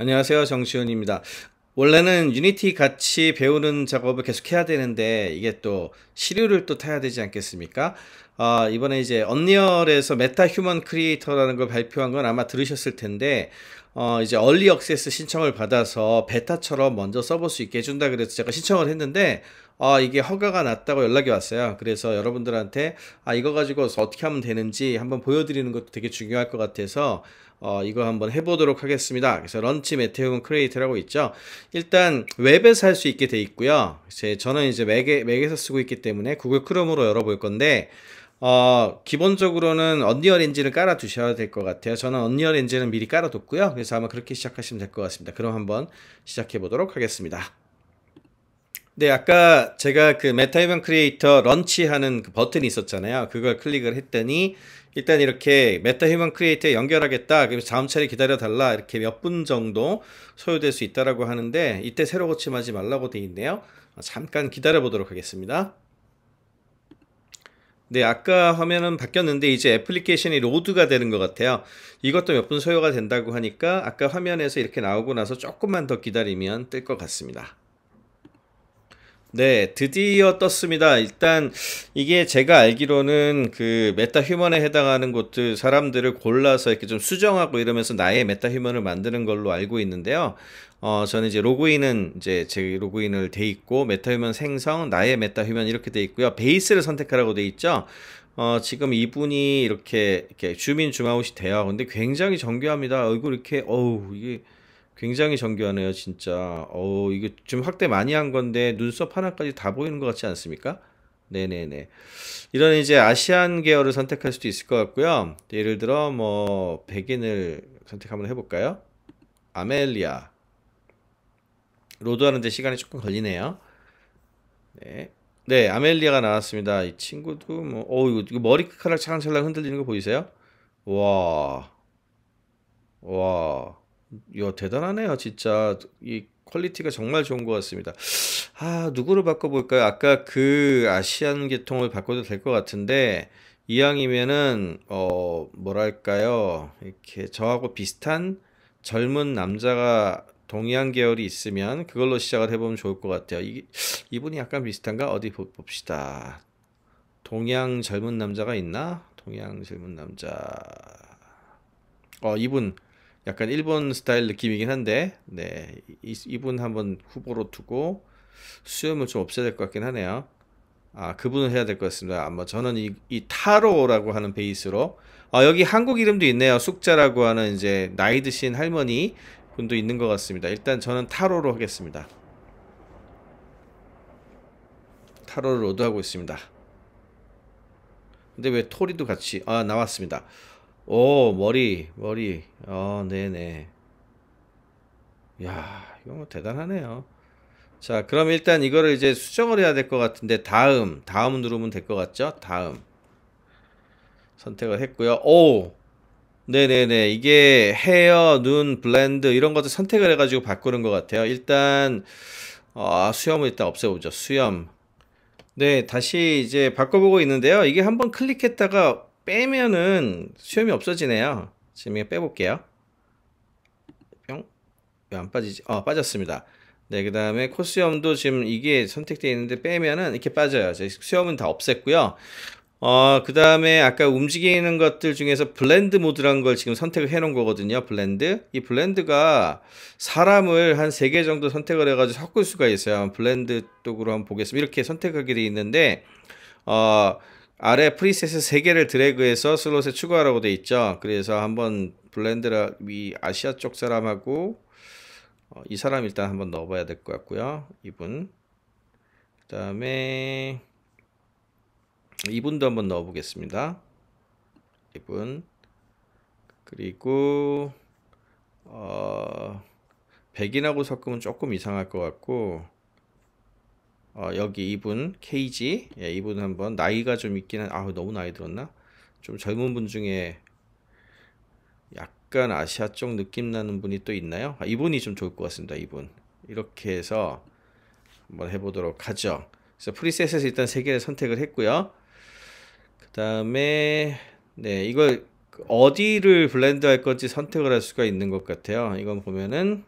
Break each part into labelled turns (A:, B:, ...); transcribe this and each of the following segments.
A: 안녕하세요. 정시훈입니다. 원래는 유니티 같이 배우는 작업을 계속 해야 되는데 이게 또 시류를 또 타야 되지 않겠습니까? 아, 이번에 이제 언리얼에서 메타 휴먼 크리에이터라는 걸 발표한 건 아마 들으셨을 텐데 어, 이제 얼리 억세스 신청을 받아서 베타처럼 먼저 써볼 수 있게 해준다 그래서 제가 신청을 했는데 아, 이게 허가가 났다고 연락이 왔어요. 그래서 여러분들한테 아, 이거 가지고 어떻게 하면 되는지 한번 보여드리는 것도 되게 중요할 것 같아서 어, 이거 한번 해보도록 하겠습니다. 그래서 런치 메테은 크리에이트라고 있죠. 일단 웹에서 할 수 있게 돼 있고요. 제, 저는 이제 맥에, 맥에서 쓰고 있기 때문에 구글 크롬으로 열어볼 건데 어, 기본적으로는 언리얼 엔진을 깔아 두셔야 될 것 같아요. 저는 언리얼 엔진은 미리 깔아 뒀고요. 그래서 아마 그렇게 시작하시면 될 것 같습니다. 그럼 한번 시작해 보도록 하겠습니다. 네, 아까 제가 그 메타 이벤 크리에이터 런치 하는 그 버튼이 있었잖아요. 그걸 클릭을 했더니 일단 이렇게 메타 휴먼 크리에이터에 연결하겠다. 그래 다음 차례 기다려 달라. 이렇게 몇 분 정도 소요될 수 있다라고 하는데 이때 새로 고침하지 말라고 돼 있네요. 잠깐 기다려 보도록 하겠습니다. 네, 아까 화면은 바뀌었는데 이제 애플리케이션이 로드가 되는 것 같아요. 이것도 몇 분 소요가 된다고 하니까 아까 화면에서 이렇게 나오고 나서 조금만 더 기다리면 뜰 것 같습니다. 네, 드디어 떴습니다. 일단 이게 제가 알기로는 그 메타 휴먼에 해당하는 곳들 사람들을 골라서 이렇게 좀 수정하고 이러면서 나의 메타 휴먼을 만드는 걸로 알고 있는데요. 어, 저는 이제 로그인은 이제 제 로그인을 돼 있고 메타 휴먼 생성, 나의 메타 휴먼 이렇게 돼 있고요. 베이스를 선택하라고 돼 있죠. 어, 지금 이분이 이렇게 이렇게 주민 주마웃이 돼요. 근데 굉장히 정교합니다. 얼굴 이렇게 어우, 이게 굉장히 정교하네요, 진짜. 어, 이거 지금 확대 많이 한 건데 눈썹 하나까지 다 보이는 것 같지 않습니까? 네네네. 이런 이제 아시안 계열을 선택할 수도 있을 것 같고요. 예를 들어 뭐 백인을 선택 한번 해볼까요? 아멜리아. 로드 하는데 시간이 조금 걸리네요. 네. 네, 아멜리아가 나왔습니다. 이 친구도 뭐, 어우, 이거 머리카락 찰랑찰랑 흔들리는 거 보이세요? 와. 와. 요 대단하네요. 진짜 이 퀄리티가 정말 좋은 것 같습니다. 아 누구를 바꿔볼까요? 아까 그 아시안 계통을 바꿔도 될 것 같은데 이왕이면은 어 뭐랄까요 이렇게 저하고 비슷한 젊은 남자가 동양 계열이 있으면 그걸로 시작을 해보면 좋을 것 같아요. 이, 이분이 약간 비슷한가? 어디 봅시다. 동양 젊은 남자가 있나? 동양 젊은 남자. 어, 이분 약간 일본 스타일 느낌이긴 한데 네 이, 분 한번 후보로 두고 수염을 좀 없애야 될 것 같긴 하네요 아 그분은 해야 될 것 같습니다 아마 저는 이, 이 타로라고 하는 베이스로 아 여기 한국 이름도 있네요 숙자라고 하는 이제 나이 드신 할머니 분도 있는 것 같습니다 일단 저는 타로로 하겠습니다 타로를 오도하고 있습니다 근데 왜 토리도 같이 아 나왔습니다 오, 머리, 머리. 어, 네 네. 야, 이거 뭐 대단하네요. 자, 그럼 일단 이거를 이제 수정을 해야 될 것 같은데, 다음, 다음 누르면 될 것 같죠? 다음. 선택을 했고요. 오! 네 네 네. 이게 헤어, 눈, 블렌드, 이런 것도 선택을 해가지고 바꾸는 것 같아요. 일단, 어, 수염을 일단 없애보죠. 수염. 네, 다시 이제 바꿔보고 있는데요. 이게 한번 클릭했다가 빼면은 수염이 없어지네요. 지금 이거 빼볼게요. 뿅. 왜 안 빠지지? 어, 빠졌습니다. 네, 그 다음에 코수염도 지금 이게 선택되어 있는데 빼면은 이렇게 빠져요. 수염은 다 없앴고요. 어, 그 다음에 아까 움직이는 것들 중에서 블렌드 모드란 걸 지금 선택을 해놓은 거거든요. 블렌드. 이 블렌드가 사람을 한 세 개 정도 선택을 해가지고 섞을 수가 있어요. 블렌드 쪽으로 한번 보겠습니다. 이렇게 선택하게 돼 있는데, 어, 아래 프리셋의 3개를 드래그해서 슬롯에 추가하라고 돼 있죠. 그래서 한번 블렌드라 위 아시아 쪽 사람하고 어, 이 사람 일단 한번 넣어봐야 될 것 같고요. 이분 그 다음에 이분도 한번 넣어보겠습니다. 이분 그리고 어, 백인하고 섞으면 조금 이상할 것 같고 어, 여기 이분 KG 예, 이분 한번 나이가 좀 있긴 한, 아 너무 나이 들었나? 좀 젊은 분 중에 약간 아시아 쪽 느낌 나는 분이 또 있나요? 아, 이분이 좀 좋을 것 같습니다. 이분 이렇게 해서 한번 해보도록 하죠. 그래서 프리셋에서 일단 세 개를 선택을 했고요. 그 다음에 네 이걸 어디를 블렌드 할 건지 선택을 할 수가 있는 것 같아요. 이건 보면은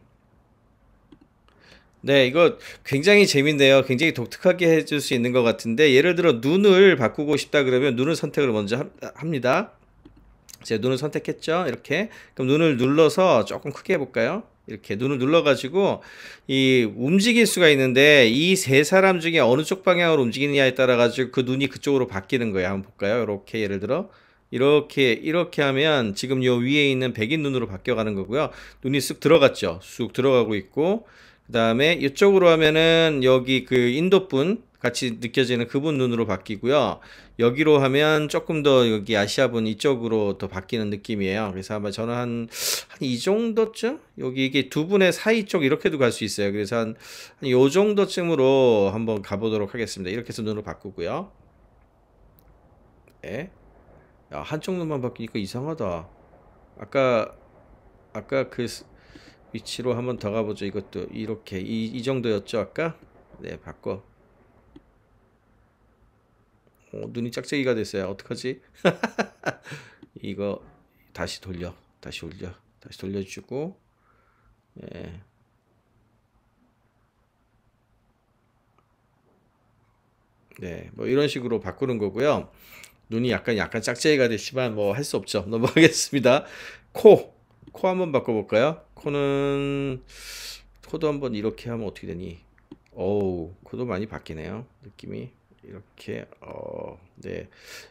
A: 네, 이거 굉장히 재밌네요. 굉장히 독특하게 해줄 수 있는 것 같은데 예를 들어 눈을 바꾸고 싶다 그러면 눈을 선택을 먼저 합니다. 제 눈을 선택했죠. 이렇게 그럼 눈을 눌러서 조금 크게 해볼까요? 이렇게 눈을 눌러가지고 이 움직일 수가 있는데 이 세 사람 중에 어느 쪽 방향으로 움직이느냐에 따라 가지고 그 눈이 그쪽으로 바뀌는 거예요. 한번 볼까요? 이렇게 예를 들어 이렇게 이렇게 하면 지금 요 위에 있는 백인 눈으로 바뀌어가는 거고요. 눈이 쑥 들어갔죠. 쑥 들어가고 있고 그 다음에 이쪽으로 하면은 여기 그 인도분 같이 느껴지는 그분 눈으로 바뀌고요. 여기로 하면 조금 더 여기 아시아분 이쪽으로 더 바뀌는 느낌이에요. 그래서 아마 저는 한, 한 이 정도쯤? 여기 이게 두 분의 사이 쪽 이렇게도 갈 수 있어요. 그래서 한, 한요 정도쯤으로 한번 가보도록 하겠습니다. 이렇게 해서 눈으로 바꾸고요. 네. 한쪽 눈만 바뀌니까 이상하다. 아까, 아까 그, 위치로 한번 더 가보죠. 이것도 이렇게 이, 이 정도였죠 아까? 네 바꿔. 오, 어, 눈이 짝짝이가 됐어요. 어떡하지? 이거 다시 돌려. 다시 올려. 다시 돌려주고 예. 네, 뭐 이런 식으로 바꾸는 거고요. 눈이 약간 약간 짝짝이가 되지만 뭐 할 수 없죠. 넘어가겠습니다. 코, 코 한번 바꿔볼까요? 코는 코도 한번 이렇게 하면 어떻게 되니? 어우 코도 많이 바뀌네요 느낌이 이렇게 어네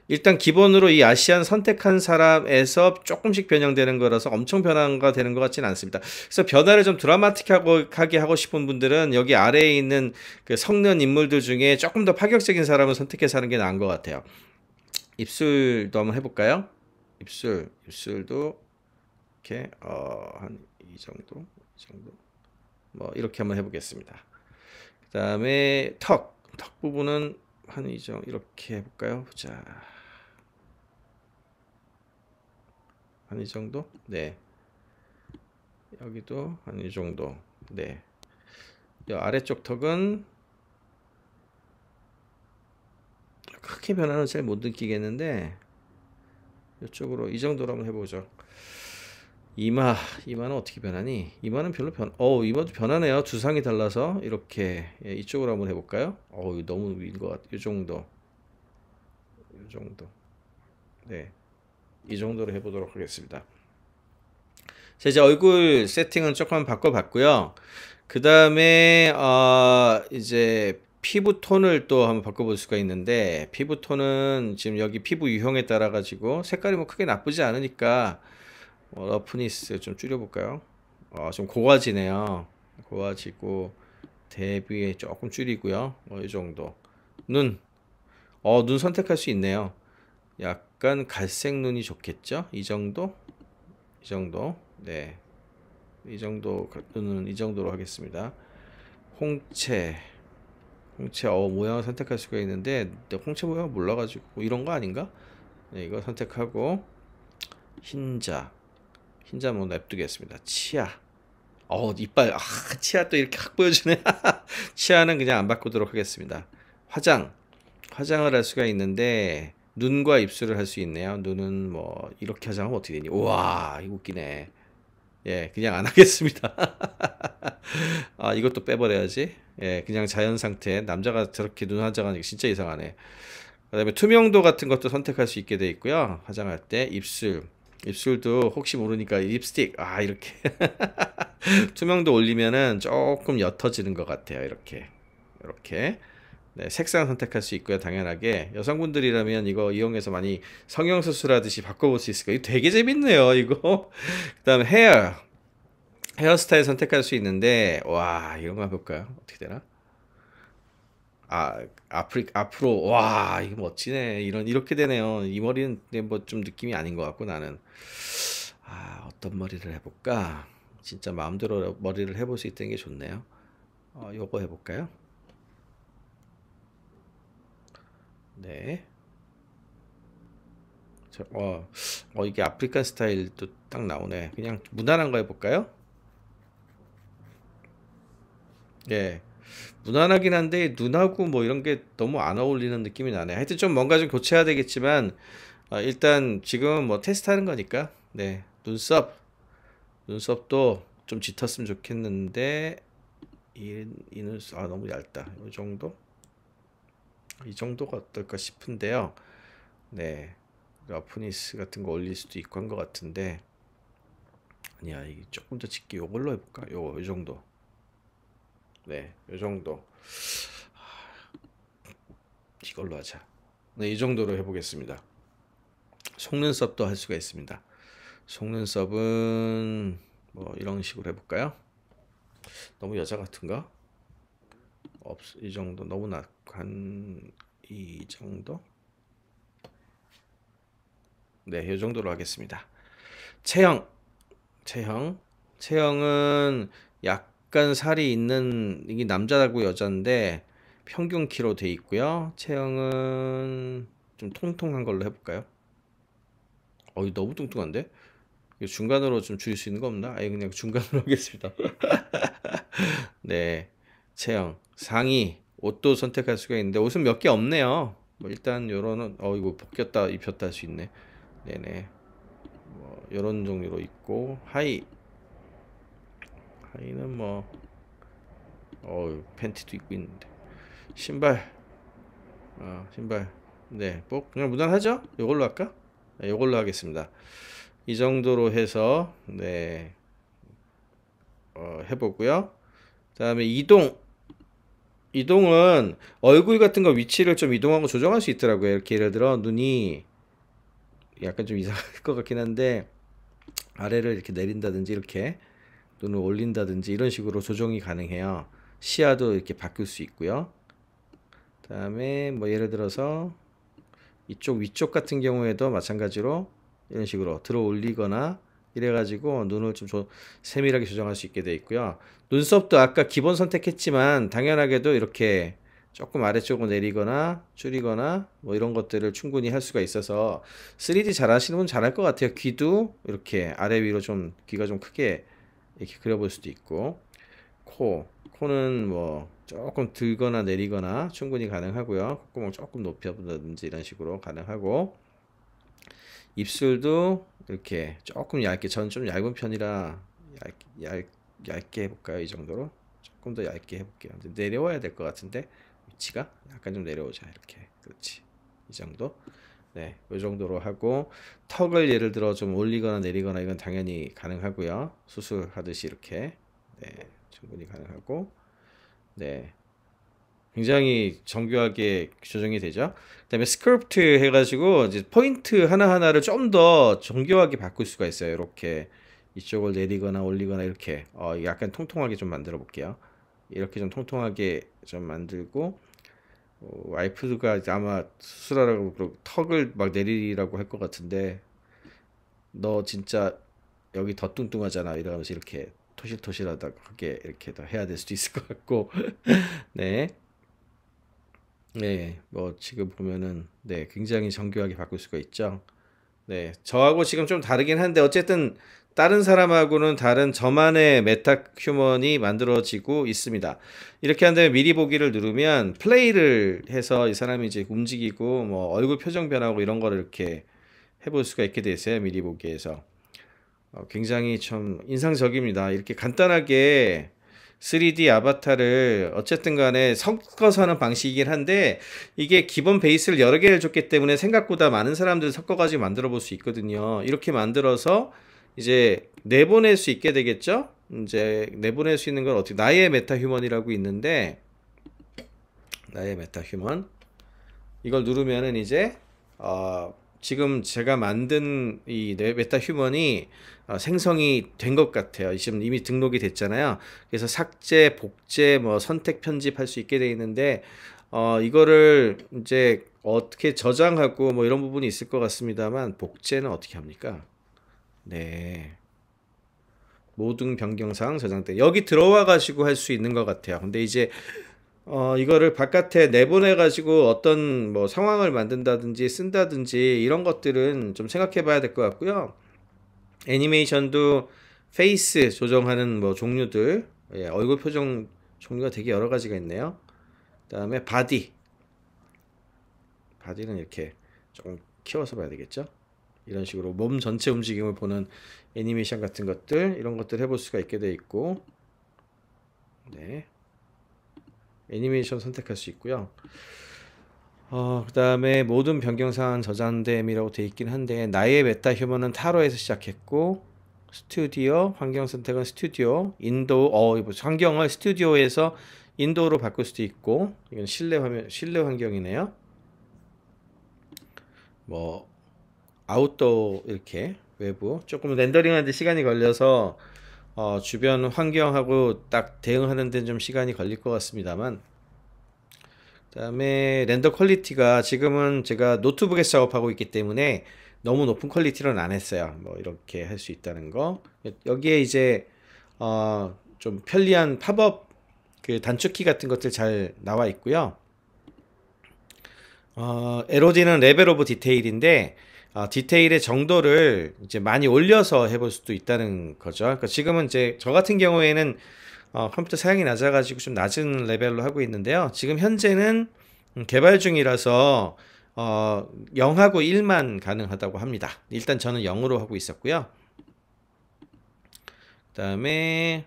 A: 일단 기본으로 이 아시안 선택한 사람에서 조금씩 변형되는 거라서 엄청 변화가 되는 것 같지는 않습니다. 그래서 변화를 좀 드라마틱하게 하고 싶은 분들은 여기 아래에 있는 그 성년 인물들 중에 조금 더 파격적인 사람을 선택해서 하는 게 나은 것 같아요. 입술도 한번 해볼까요? 입술 입술도 이렇게 어한 이 정도, 이 정도. 뭐 이렇게 한번 해보겠습니다. 그 다음에 턱, 턱 부분은 한 이 정도 이렇게 해볼까요? 자한 이 정도? 네. 여기도 한 이 정도. 네. 이 아래쪽 턱은 크게 변화는 잘 못 느끼겠는데 이쪽으로 이 정도로 한번 해보죠. 이마 이마는 어떻게 변하니? 이마는 별로 변. 어우 이마도 변하네요. 두상이 달라서 이렇게 예, 이쪽으로 한번 해볼까요? 어우 너무 위인 것 같. 아이 정도. 이 정도. 네, 이 정도로 해보도록 하겠습니다. 자 이제 얼굴 세팅은 조금 바꿔봤고요. 그 다음에 어, 이제 피부 톤을 또 한번 바꿔볼 수가 있는데 피부 톤은 지금 여기 피부 유형에 따라 가지고 색깔이 뭐 크게 나쁘지 않으니까. 어, 러프니스 좀 줄여볼까요? 어, 좀 고가지네요. 고가지고 대비에 조금 줄이고요. 어, 이 정도. 눈. 어, 눈 선택할 수 있네요. 약간 갈색 눈이 좋겠죠? 이 정도? 이 정도. 네. 이 정도 눈은 이 정도로 하겠습니다. 홍채. 홍채 어 모양을 선택할 수가 있는데 홍채 모양 몰라 가지고 뭐 이런 거 아닌가? 네, 이거 선택하고 흰자 흰자 뭐 냅두겠습니다. 치아. 어 이빨. 아, 치아 또 이렇게 확 보여주네. 치아는 그냥 안 바꾸도록 하겠습니다. 화장. 화장을 할 수가 있는데 눈과 입술을 할 수 있네요. 눈은 뭐 이렇게 화장하면 어떻게 되니? 우와 이거 웃기네. 예, 그냥 안 하겠습니다. 아, 이것도 빼버려야지. 예, 그냥 자연 상태. 남자가 저렇게 눈 화장하는 게 진짜 이상하네. 그 다음에 투명도 같은 것도 선택할 수 있게 돼 있고요. 화장할 때 입술. 입술도 혹시 모르니까 립스틱 아 이렇게 투명도 올리면은 조금 옅어지는 것 같아요 이렇게 이렇게 네, 색상 선택할 수 있고요 당연하게 여성분들이라면 이거 이용해서 많이 성형수술하듯이 바꿔볼 수 있을 거예요 되게 재밌네요 이거 그 다음 에 헤어 헤어스타일 선택할 수 있는데 와 이런 거 볼까요 어떻게 되나 아 아프리 앞으로 와 이거 멋지네 이런 이렇게 되네요 이 머리는 뭐 좀 느낌이 아닌 것 같고 나는 아 어떤 머리를 해볼까 진짜 마음대로 머리를 해볼 수 있다는 게 좋네요 어, 요거 해볼까요 네 저, 어, 어 이게 아프리칸 스타일도 딱 나오네 그냥 무난한 거 해볼까요 예 무난하긴 한데 눈하고 뭐 이런 게 너무 안 어울리는 느낌이 나네. 하여튼 좀 뭔가 좀 교체해야 되겠지만 어, 일단 지금 뭐 테스트하는 거니까 네 눈썹 눈썹도 좀 짙었으면 좋겠는데 이, 이 눈썹 아 너무 얇다. 이 정도 이 정도가 어떨까 싶은데요. 네 라프니스 그 같은 거 올릴 수도 있고 한 것 같은데 아니야 이게 조금 더 짙게 요걸로 해볼까 요이 정도 네, 요 정도. 이걸로 하자. 네, 이 정도로 해보겠습니다. 속눈썹도 할 수가 있습니다. 속눈썹은 뭐 이런 식으로 해볼까요? 너무 여자 같은가? 없, 이 정도 너무 낙한 이 정도? 네, 이 정도로 하겠습니다. 체형, 체형, 체형은 약 약간 살이 있는 이게 남자라고 여자인데 평균 키로 돼 있고요. 체형은 좀 통통한 걸로 해볼까요? 어이 너무 뚱뚱한데? 이거 중간으로 좀 줄일 수 있는 거 없나? 아예 그냥 중간으로 하겠습니다. 네, 체형 상의 옷도 선택할 수가 있는데 옷은 몇 개 없네요. 뭐 일단 요런 어 이거 벗겼다 입혔다 할 수 있네. 네네. 뭐 요런 종류로 있고 하이 하이는 뭐어 팬티도 입고 있는데 신발 어 신발 네뭐 그냥 무난하죠 이걸로 할까 네, 요걸로 하겠습니다 이 정도로 해서 네 어, 해보고요 그 다음에 이동 이동은 얼굴 같은 거 위치를 좀 이동하고 조정할 수 있더라고요 이렇게 예를 들어 눈이 약간 좀 이상할 것 같긴 한데 아래를 이렇게 내린다든지 이렇게 또는 올린다든지 이런 식으로 조정이 가능해요. 시야도 이렇게 바뀔수 있고요. 다음에 뭐 예를 들어서 이쪽 위쪽 같은 경우에도 마찬가지로 이런 식으로 들어 올리거나 이래가지고 눈을 좀 조, 세밀하게 조정할 수 있게 돼 있고요. 눈썹도 아까 기본 선택했지만 당연하게도 이렇게 조금 아래쪽으로 내리거나 줄이거나 뭐 이런 것들을 충분히 할 수가 있어서 3D 잘 하시는 분 잘할 것 같아요. 귀도 이렇게 아래 위로 좀 귀가 좀 크게 이렇게 그려볼 수도 있고 코 코는 뭐 조금 들거나 내리거나 충분히 가능하고요 콧구멍 조금 높여본다든지 이런 식으로 가능하고 입술도 이렇게 조금 얇게 저는 좀 얇은 편이라 얇, 얇, 얇게 해볼까요 이 정도로 조금 더 얇게 해볼게요 내려와야 될 것 같은데 위치가 약간 좀 내려오자 이렇게 그렇지 이 정도 네, 이 정도로 하고 턱을 예를 들어 좀 올리거나 내리거나 이건 당연히 가능하고요. 수술하듯이 이렇게 네, 충분히 가능하고 네, 굉장히 정교하게 조정이 되죠. 그다음에 스크립트 해가지고 이제 포인트 하나 하나를 좀 더 정교하게 바꿀 수가 있어요. 이렇게 이쪽을 내리거나 올리거나 이렇게 어, 약간 통통하게 좀 만들어 볼게요. 이렇게 좀 통통하게 좀 만들고 어, 와이프가 아마 수술하라고 턱을 막 내리라고 할 것 같은데 너 진짜 여기 더 뚱뚱하잖아 이러면서 이렇게 토실토실하다하게 이렇게 더 해야 될 수도 있을 것 같고 네. 네, 뭐 지금 보면은 네 굉장히 정교하게 바꿀 수가 있죠. 네, 저하고 지금 좀 다르긴 한데 어쨌든 다른 사람하고는 다른 저만의 메타 휴먼이 만들어지고 있습니다. 이렇게 한 다음에 미리 보기를 누르면 플레이를 해서 이 사람이 이제 움직이고 뭐 얼굴 표정 변하고 이런 거를 이렇게 해볼 수가 있게 되어 있어요. 미리 보기에서. 어, 굉장히 좀 인상적입니다. 이렇게 간단하게 3D 아바타를 어쨌든 간에 섞어서 하는 방식이긴 한데 이게 기본 베이스를 여러 개를 줬기 때문에 생각보다 많은 사람들 섞어가지고 만들어 볼 수 있거든요. 이렇게 만들어서 이제 내보낼 수 있게 되겠죠? 이제 내보낼 수 있는 건 어떻게 나의 메타 휴먼이라고 있는데 나의 메타 휴먼 이걸 누르면은 이제 어, 지금 제가 만든 이 메타 휴먼이 어, 생성이 된 것 같아요. 지금 이미 등록이 됐잖아요. 그래서 삭제, 복제, 뭐 선택 편집할 수 있게 돼 있는데 어, 이거를 이제 어떻게 저장하고 뭐 이런 부분이 있을 것 같습니다만 복제는 어떻게 합니까? 네. 모든 변경사항 저장돼. 여기 들어와 가지고 할 수 있는 것 같아요. 근데 이제 어, 이거를 바깥에 내보내가지고 어떤 뭐 상황을 만든다든지 쓴다든지 이런 것들은 좀 생각해 봐야 될 것 같고요. 애니메이션도 페이스 조정하는 뭐 종류들, 예, 얼굴 표정 종류가 되게 여러 가지가 있네요. 그 다음에 바디. 바디는 이렇게 조금 키워서 봐야 되겠죠? 이런 식으로 몸 전체 움직임을 보는 애니메이션 같은 것들 이런 것들 해 볼 수가 있게 돼 있고 네 애니메이션 선택할 수 있고요 어, 그 다음에 모든 변경사항 저장됨이라고 돼 있긴 한데 나의 메타 휴먼은 타로에서 시작했고 스튜디오 환경 선택은 스튜디오 인도 어 환경을 스튜디오에서 인도로 바꿀 수도 있고 이건 실내 화면 실내 환경이네요 뭐 아웃도어 이렇게 외부 조금 렌더링하는데 시간이 걸려서 어, 주변 환경하고 딱 대응하는 데는 좀 시간이 걸릴 것 같습니다만 그 다음에 렌더 퀄리티가 지금은 제가 노트북에 작업하고 있기 때문에 너무 높은 퀄리티로는 안 했어요 뭐 이렇게 할 수 있다는 거 여기에 이제 어, 좀 편리한 팝업 그 단축키 같은 것들 잘 나와 있고요 어, LOD는 레벨 오브 디테일인데 아, 디테일의 정도를 이제 많이 올려서 해볼 수도 있다는 거죠. 그러니까 지금은 이제 저 같은 경우에는 어, 컴퓨터 사양이 낮아가지고 좀 낮은 레벨로 하고 있는데요. 지금 현재는 음, 개발 중이라서 어, 0하고 1만 가능하다고 합니다. 일단 저는 0으로 하고 있었고요. 그 다음에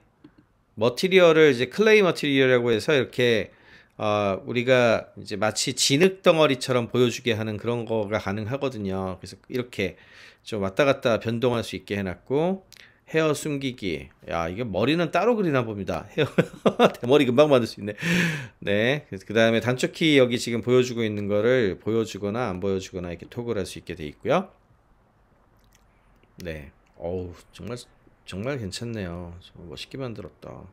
A: 머티리얼을 이제 클레이 머티리얼이라고 해서 이렇게 어, 우리가 이제 마치 진흙 덩어리처럼 보여주게 하는 그런 거가 가능하거든요. 그래서 이렇게 좀 왔다 갔다 변동할 수 있게 해놨고 헤어 숨기기. 야 이게 머리는 따로 그리나 봅니다. 헤어 대머리 금방 만들 수 있네. 네. 그 다음에 단축키 여기 지금 보여주고 있는 거를 보여주거나 안 보여주거나 이렇게 토글할 수 있게 돼 있고요. 네. 어우 정말 정말 괜찮네요. 정말 멋있게 만들었다.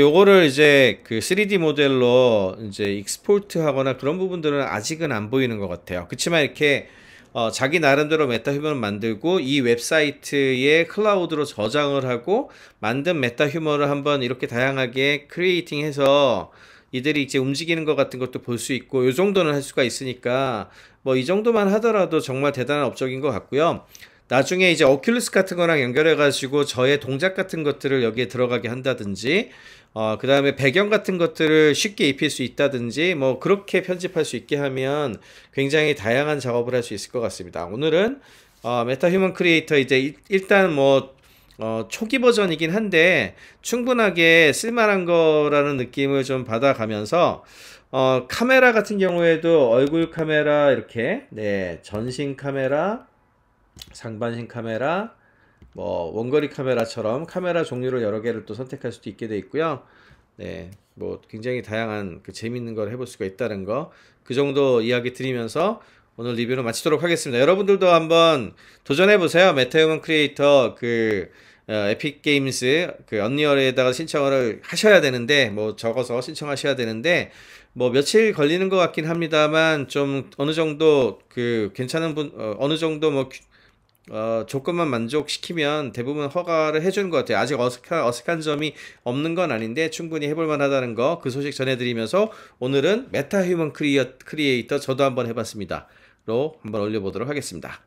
A: 요거를 이제 그 3D 모델로 이제 익스포트 하거나 그런 부분들은 아직은 안 보이는 것 같아요. 그치만 이렇게 어, 자기 나름대로 메타 휴먼을 만들고 이 웹사이트에 클라우드로 저장을 하고 만든 메타 휴먼을 한번 이렇게 다양하게 크리에이팅 해서 이들이 이제 움직이는 것 같은 것도 볼 수 있고 요 정도는 할 수가 있으니까 뭐 이 정도만 하더라도 정말 대단한 업적인 것 같고요. 나중에 이제 어큘루스 같은 거랑 연결해가지고 저의 동작 같은 것들을 여기에 들어가게 한다든지, 어, 그 다음에 배경 같은 것들을 쉽게 입힐 수 있다든지, 뭐, 그렇게 편집할 수 있게 하면 굉장히 다양한 작업을 할 수 있을 것 같습니다. 오늘은, 어, 메타 휴먼 크리에이터 이제 일단 뭐, 어, 초기 버전이긴 한데, 충분하게 쓸만한 거라는 느낌을 좀 받아가면서, 어, 카메라 같은 경우에도 얼굴 카메라, 이렇게, 네, 전신 카메라, 상반신 카메라, 뭐 원거리 카메라처럼 카메라 종류를 여러 개를 또 선택할 수도 있게 돼 있고요. 네, 뭐 굉장히 다양한 그 재밌는 걸 해볼 수가 있다는 거. 그 정도 이야기 드리면서 오늘 리뷰를 마치도록 하겠습니다. 여러분들도 한번 도전해 보세요. 메타휴먼 크리에이터 그 어, 에픽 게임스 그 언리얼에다가 신청을 하셔야 되는데 뭐 적어서 신청하셔야 되는데 뭐 며칠 걸리는 것 같긴 합니다만 좀 어느 정도 그 괜찮은 분 어, 어느 정도 뭐 어, 조건만 만족시키면 대부분 허가를 해주는 것 같아요. 아직 어색한, 어색한 점이 없는 건 아닌데 충분히 해볼만 하다는 거 그 소식 전해드리면서 오늘은 메타 휴먼 크리에이터 저도 한번 해봤습니다. 로 한번 올려보도록 하겠습니다.